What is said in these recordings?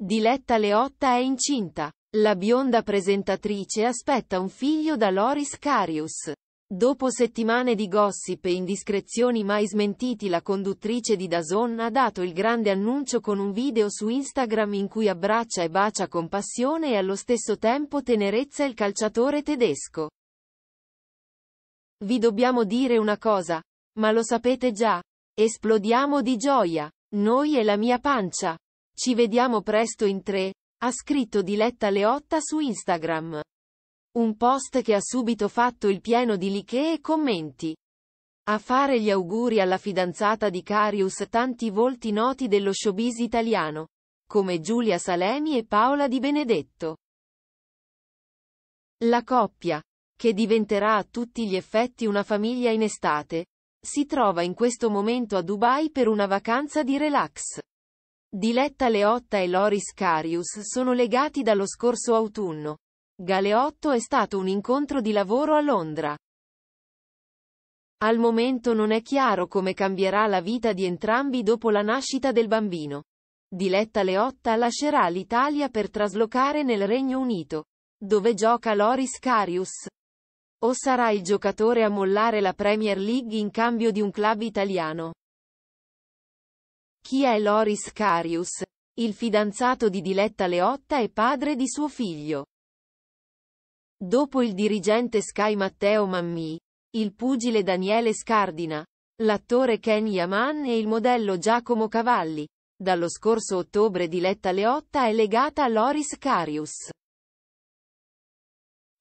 Diletta Leotta è incinta. La bionda presentatrice aspetta un figlio da Loris Carius. Dopo settimane di gossip e indiscrezioni mai smentiti la conduttrice di Dazon ha dato il grande annuncio con un video su Instagram in cui abbraccia e bacia con passione e allo stesso tempo tenerezza il calciatore tedesco. Vi dobbiamo dire una cosa, ma lo sapete già. Esplodiamo di gioia. Noi e la mia pancia. Ci vediamo presto in tre, ha scritto Diletta Leotta su Instagram. Un post che ha subito fatto il pieno di diliche e commenti. A fare gli auguri alla fidanzata di Carius tanti volti noti dello showbiz italiano, come Giulia Salemi e Paola Di Benedetto. La coppia, che diventerà a tutti gli effetti una famiglia in estate, si trova in questo momento a Dubai per una vacanza di relax. Diletta Leotta e Loris Carius sono legati dallo scorso autunno. Galeotto è stato un incontro di lavoro a Londra. Al momento non è chiaro come cambierà la vita di entrambi dopo la nascita del bambino. Diletta Leotta lascerà l'Italia per traslocare nel Regno Unito, dove gioca Loris Carius. O sarà il giocatore a mollare la Premier League in cambio di un club italiano? Chi è Loris Carius? Il fidanzato di Diletta Leotta e padre di suo figlio. Dopo il dirigente Sky Matteo Mammi, il pugile Daniele Scardina, l'attore Ken Yaman e il modello Giacomo Cavalli. Dallo scorso ottobre Diletta Leotta è legata a Loris Carius.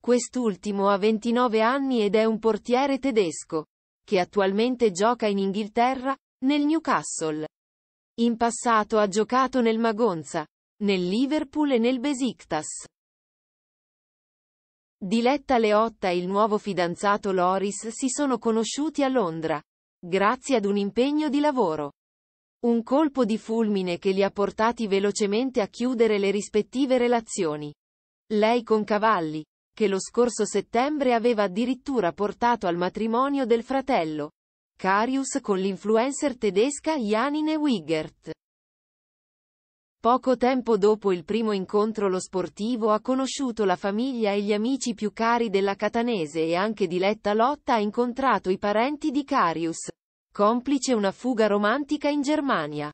Quest'ultimo ha 29 anni ed è un portiere tedesco, che attualmente gioca in Inghilterra, nel Newcastle. In passato ha giocato nel Magonza, nel Liverpool e nel Besiktas. Diletta Leotta e il nuovo fidanzato Loris si sono conosciuti a Londra, grazie ad un impegno di lavoro. Un colpo di fulmine che li ha portati velocemente a chiudere le rispettive relazioni. Lei con Cavalli, che lo scorso settembre aveva addirittura portato al matrimonio del fratello, Carius con l'influencer tedesca Janine Wigert. Poco tempo dopo il primo incontro lo sportivo ha conosciuto la famiglia e gli amici più cari della catanese e anche Diletta Lotta ha incontrato i parenti di Carius. Complice una fuga romantica in Germania.